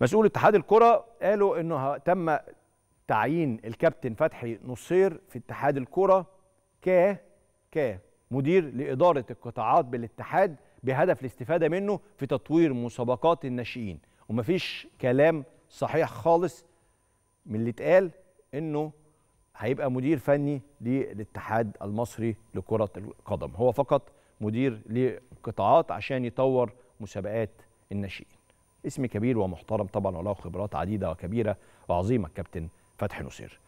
مسؤول اتحاد الكره قالوا انه تم تعيين الكابتن فتحي نصير في اتحاد الكره ك ك مدير لاداره القطاعات بالاتحاد بهدف الاستفاده منه في تطوير مسابقات الناشئين ومفيش كلام صحيح خالص من اللي اتقال انه هيبقى مدير فني للاتحاد المصري لكره القدم هو فقط مدير للقطاعات عشان يطور مسابقات الناشئين اسم كبير ومحترم طبعا وله خبرات عديده وكبيره وعظيمه الكابتن فتحي نصير